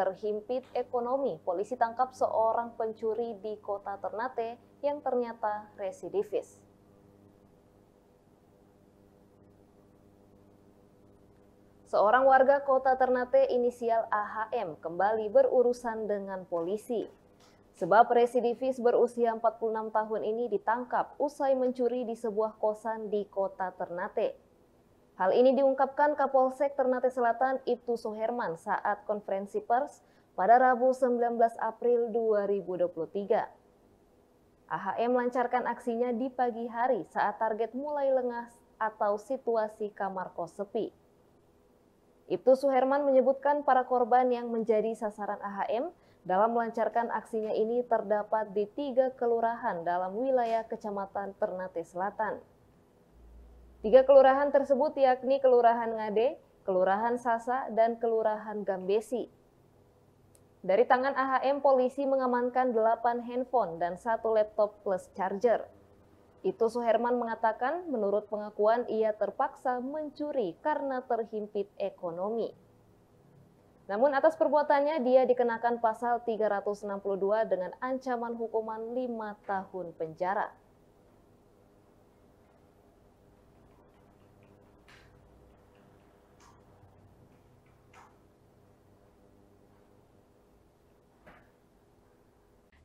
terhimpit ekonomi, polisi tangkap seorang pencuri di kota Ternate yang ternyata residivis. Seorang warga kota Ternate inisial AHM kembali berurusan dengan polisi. Sebab residivis berusia 46 tahun ini ditangkap usai mencuri di sebuah kosan di kota Ternate. Hal ini diungkapkan Kapolsek Ternate Selatan Ibtu Soherman saat konferensi pers pada Rabu 19 April 2023. AHM melancarkan aksinya di pagi hari saat target mulai lengah atau situasi kamar kos sepi. Ibtu Suherman menyebutkan para korban yang menjadi sasaran AHM dalam melancarkan aksinya ini terdapat di tiga kelurahan dalam wilayah Kecamatan Ternate Selatan. Tiga kelurahan tersebut yakni Kelurahan Ngade, Kelurahan Sasa, dan Kelurahan Gambesi. Dari tangan AHM, polisi mengamankan 8 handphone dan satu laptop plus charger. Itu Suherman mengatakan menurut pengakuan ia terpaksa mencuri karena terhimpit ekonomi. Namun atas perbuatannya dia dikenakan pasal 362 dengan ancaman hukuman 5 tahun penjara.